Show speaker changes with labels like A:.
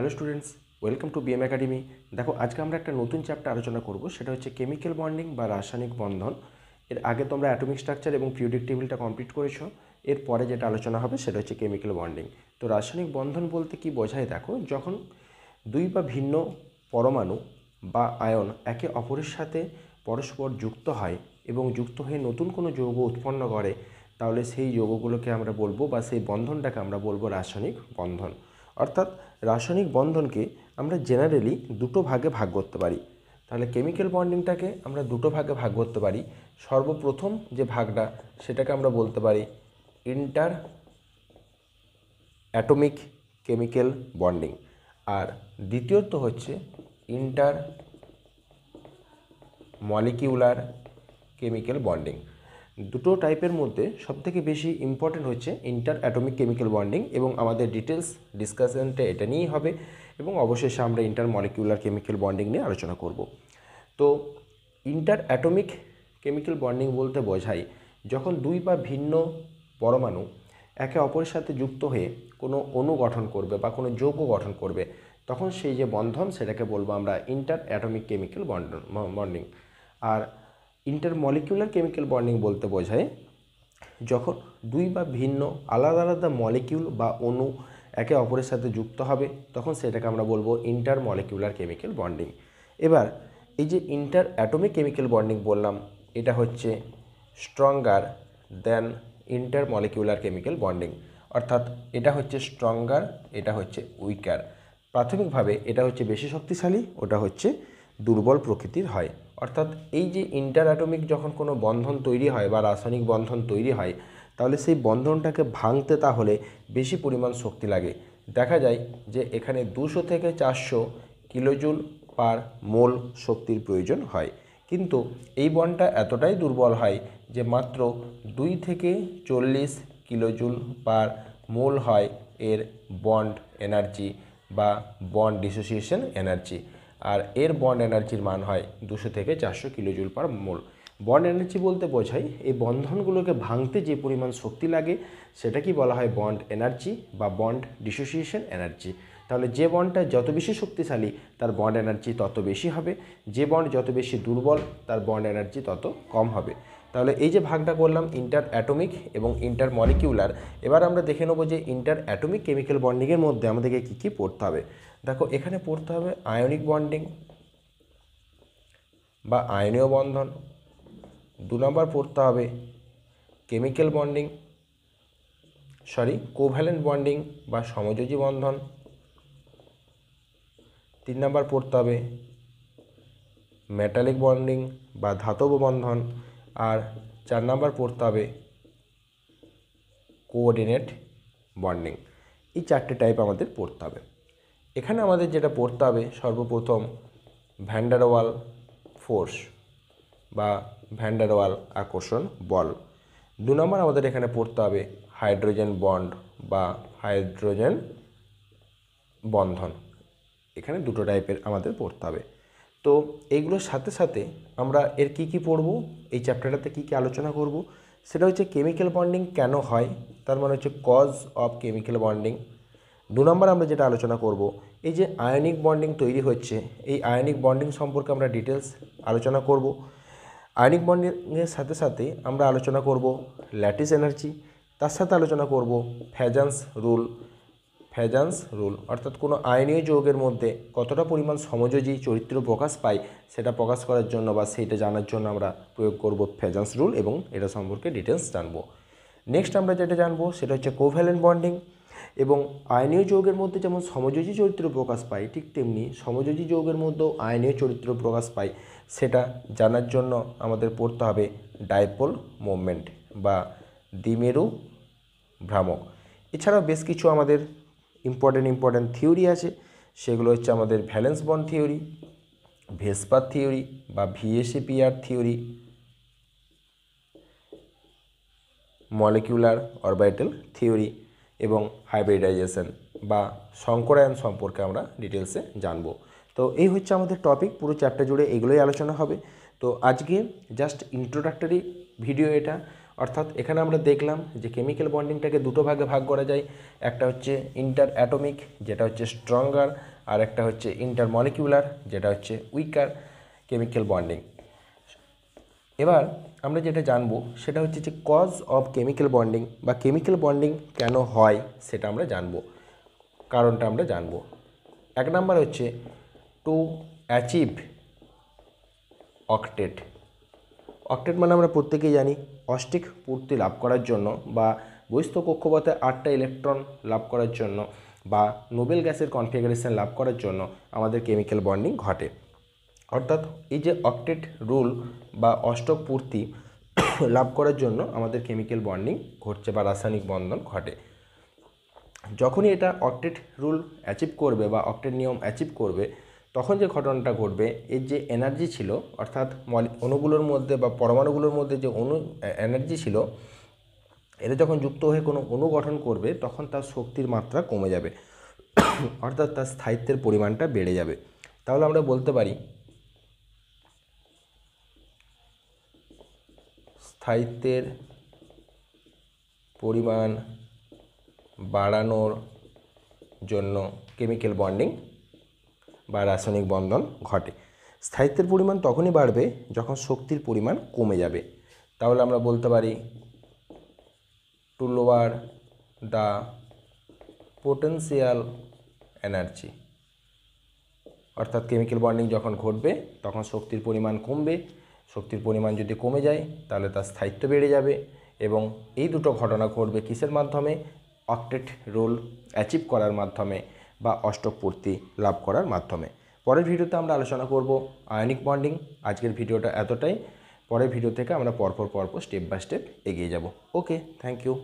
A: hello students welcome to BM academy দেখো আজকে আমরা একটা নতুন চ্যাপ্টার আলোচনা করব সেটা হচ্ছে কেমিক্যাল বন্ডিং বা রাসায়নিক বন্ধন এর আগে তোমরা অ্যাটমিক স্ট্রাকচার এবং পিরিয়ডিক টেবিলটা কমপ্লিট করেছো এরপরে যেটা আলোচনা হবে সেটা হচ্ছে কেমিক্যাল বন্ডিং তো রাসায়নিক বন্ধন বলতে কি বোঝায় দেখো যখন দুই বা ভিন্ন পরমাণু বা আয়ন একে অপরের সাথে পরস্পর যুক্ত হয় এবং যুক্ত হয়ে নতুন কোনো যৌগ উৎপন্ন করে তাহলে সেই যৌগগুলোকে আমরা বলবো বা সেই বন্ধনটাকে আমরা বলবো রাসায়নিক বন্ধন অর্থাৎ রাসায়নিক বন্ধনকে আমরা জেনারেলি দুটো ভাগে ভাগ করতে পারি তাহলে কেমিক্যাল বন্ডিংটাকে আমরা দুটো ভাগে ভাগ করতে পারি সর্বপ্রথম যে ভাগটা সেটাকে আমরা বলতে পারি ইন্টার অ্যাটমিক কেমিক্যাল বন্ডিং আর দ্বিতীয়ত হচ্ছে ইন্টার মলিকিউলার কেমিক্যাল বন্ডিং দুটো টাইপের মধ্যে সবথেকে বেশি ইম্পর্টেন্ট হচ্ছে ইন্টার অ্যাটমিক কেমিক্যাল বন্ডিং এবং আমাদের ডিটেলস ডিসকাশনটা এটা নিয়েই হবে এবং অবশেষে আমরা ইন্টার মলিকিউলার কেমিক্যাল বন্ডিং নিয়ে আলোচনা করব তো ইন্টার অ্যাটমিক কেমিক্যাল বন্ডিং বলতে বোঝায় যখন দুই বা ভিন্ন পরমাণু একে অপরের সাথে যুক্ত হয়ে কোনো অণু গঠন করবে বা কোনো যৌগ গঠন করবে তখন সেই যে বন্ধন সেটাকে বলবো আমরা ইন্টার অ্যাটমিক কেমিক্যাল বন্ডন বন্ডিং আর ইন্টারমলিকুলার কেমিক্যাল বন্ডিং বলতে বোঝায় যখন দুই বা ভিন্ন আলাদা আলাদা মলিকিউল বা অণু একে অপরের সাথে যুক্ত হবে তখন সেটাকে আমরা বলবো ইন্টারমলিকুলার কেমিক্যাল বন্ডিং এবার এই যে ইন্টার অ্যাটমিক কেমিক্যাল বন্ডিং বললাম এটা হচ্ছে stronger than intermolecular chemical bonding অর্থাৎ এটা হচ্ছে স্ট্রঙ্গার এটা হচ্ছে উইকার প্রাথমিকভাবে এটা হচ্ছে বেশি শক্তিশালী ওটা হচ্ছে দুর্বল প্রকৃতির হয় অর্থাৎ এই যে ইন্টারঅ্যাটমিক যখন কোনো বন্ধন তৈরি হয় বা রাসায়নিক বন্ধন তৈরি হয় তাহলে সেই বন্ধনটাকে ভাঙতে তাহলে বেশি পরিমাণ শক্তি লাগে দেখা যায় যে এখানে দুশো থেকে চারশো কিলোজুল পার মোল শক্তির প্রয়োজন হয় কিন্তু এই বনটা এতটাই দুর্বল হয় যে মাত্র দুই থেকে চল্লিশ কিলোজুল পার মোল হয় এর বন্ড এনার্জি বা বন্ড ডিসোসিয়েশন এনার্জি আর এর বন্ড এনার্জির মান হয় দুশো থেকে চারশো kilojoule per mole bond energy বলতে বোঝায় এই বন্ধনগুলোকে ভাঙতে যে পরিমাণ শক্তি লাগে সেটা কি বলা হয় বন্ড এনার্জি বা বন্ড ডিসোসিয়েশন এনার্জি তাহলে যে বন্ডটা যত বেশি শক্তিশালী তার বন্ড এনার্জি তত বেশি হবে যে বন্ড যত বেশি দুর্বল তার বন্ড এনার্জি তত কম হবে তাহলে এই যে ভাগটা করলাম ইন্টার অ্যাটমিক এবং ইন্টার মলিকিউলার এবার আমরা দেখে নেবো যে ইন্টার অ্যাটমিক কেমিক্যাল বন্ডিংয়ের মধ্যে আমাদেরকে কী কী পড়তে হবে দেখো এখানে পড়তে হবে আয়নিক বন্ডিং বা আয়নীয় বন্ধন দু নম্বর পড়তে হবে chemical bonding sorry covalent bonding বা সমযোজী বন্ধন তিন নম্বর পড়তে হবে মেটালিক বন্ডিং বা ধাতব বন্ধন আর চার নাম্বার পড়তে হবে কোঅর্ডিনেট বন্ডিং এই চারটে টাইপ আমাদের পড়তে হবে এখানে আমাদের যেটা পড়তে হবে সর্বপ্রথম ভ্যান্ডারওয়াল ফোর্স বা ভ্যান্ডারওয়াল আকর্ষণ বল দু নম্বর আমাদের এখানে পড়তে হবে হাইড্রোজেন বন্ড বা হাইড্রোজেন বন্ধন এখানে দুটো টাইপের আমাদের পড়তে হবে তো এইগুলোর সাথে সাথে আমরা এর কি কি পড়ব এই চ্যাপ্টারটাতে কি কি আলোচনা করব সেটা হচ্ছে কেমিক্যাল বন্ডিং কেন হয় তার মানে হচ্ছে কজ অফ কেমিক্যাল বন্ডিং দু নম্বর আমরা যেটা আলোচনা করব এই যে আয়নিক বন্ডিং তৈরি হচ্ছে এই আয়নিক বন্ডিং সম্পর্কে আমরা ডিটেলস আলোচনা করব আয়নিক বন্ডিংয়ের সাথে সাথে আমরা আলোচনা করব ল্যাটিস এনার্জি তার সাথে আলোচনা করব ফ্যাজান্স রুল হ্যাজান্স রুল অর্থাৎ কোনো আইনীয় যোগের মধ্যে কতটা পরিমাণ সমযোজী চরিত্র প্রকাশ পায় সেটা প্রকাশ করার জন্য বা সেইটা জানার জন্য আমরা প্রয়োগ করব ফ্যাজান্স রুল এবং এটা সম্পর্কে ডিটেলস জানব নেক্সট আমরা যেটা জানবো সেটা হচ্ছে কোভ্যালেন্ট বন্ডিং এবং আইনীয় যোগের মধ্যে যেমন সমযোজী চরিত্র প্রকাশ পায় ঠিক তেমনি সমযোজী যোগের মধ্যেও আইনীয় চরিত্র প্রকাশ পায় সেটা জানার জন্য আমাদের পড়তে হবে ডাইপোল মুভমেন্ট বা দ্বিমেরু ভ্রামক এছাড়াও বেশ কিছু আমাদের ইম্পর্টেন্ট ইম্পর্ট্যান্ট থিওরি আছে সেগুলো হচ্ছে আমাদের valence bond theory VSEPR theory বা VSEPR theory molecular orbital theory এবং হাইব্রিডাইজেশন বা সংকরায়ন সম্পর্কে আমরা ডিটেলসে জানব তো এই হচ্ছে আমাদের টপিক পুরো চ্যাপ্টার জুড়ে এগুলোই আলোচনা হবে তো আজকে জাস্ট ইন্ট্রোডাক্টরি ভিডিও এটা অর্থাৎ এখানে আমরা দেখলাম যে কেমিক্যাল বন্ডিংটাকে দুটো ভাগে ভাগ করা যায় একটা হচ্ছে ইন্টার অ্যাটমিক যেটা হচ্ছে স্ট্রঙ্গার আর একটা হচ্ছে ইন্টার মলিকিউলার যেটা হচ্ছে উইকার কেমিক্যাল বন্ডিং এবার আমরা যেটা জানবো সেটা হচ্ছে যে কজ অফ কেমিক্যাল বন্ডিং বা কেমিক্যাল বন্ডিং কেন হয় সেটা আমরা জানবো কারণটা আমরা জানবো এক নাম্বার হচ্ছে টু অ্যাচিভ অকটেট অক্টেট মানে আমরা প্রত্যেকেই জানি অষ্টিক পূর্তি লাভ করার জন্য বা বহিস্থ কক্ষপথে আটটা ইলেকট্রন লাভ করার জন্য বা নোবেল গ্যাসের কনফিগারেশন লাভ করার জন্য আমাদের কেমিক্যাল বন্ডিং ঘটে অর্থাৎ এই যে অক্টেট রুল বা অষ্টক পূর্তি লাভ করার জন্য আমাদের কেমিক্যাল বন্ডিং ঘটছে বা রাসায়নিক বন্ধন ঘটে যখনই এটা অক্টেট রুল অ্যাচিভ করবে বা অক্টেট নিয়ম অ্যাচিভ করবে তখন যে ঘটনাটা ঘটবে এর যে এনার্জি ছিল অর্থাৎ অণুগুলোর মধ্যে বা পরমাণুগুলোর মধ্যে যে অণু এনার্জি ছিল এটা যখন যুক্ত হয়ে কোনো অণু গঠন করবে তখন তার শক্তির মাত্রা কমে যাবে অর্থাৎ তার স্থায়িত্বের পরিমাণটা বেড়ে যাবে তাহলে আমরা বলতে পারি স্থায়িত্বের পরিমাণ বাড়ানোর জন্য কেমিক্যাল বন্ডিং বা রাসায়নিক বন্ধন ঘটে স্থায়িত্বের পরিমাণ তখনই বাড়বে যখন শক্তির পরিমাণ কমে যাবে তাহলে আমরা বলতে পারি to lower the potential energy অর্থাৎ কেমিক্যাল বন্ডিং যখন ঘটবে তখন শক্তির পরিমাণ কমবে শক্তির পরিমাণ যদি কমে যায় তাহলে তার স্থায়িত্ব বেড়ে যাবে এবং এই দুটো ঘটনা ঘটবে কিসের মাধ্যমে অক্টেট রোল অ্যাচিভ করার মাধ্যমে বা অষ্টপূর্তি লাভ করার মাধ্যমে পরের ভিডিওতে আমরা আলোচনা করব আয়নিক বন্ডিং আজকের ভিডিওটা এতটাই পরের ভিডিও থেকে আমরা পরপর পরপর স্টেপ বাই স্টেপ এগিয়ে যাব ওকে থ্যাংক ইউ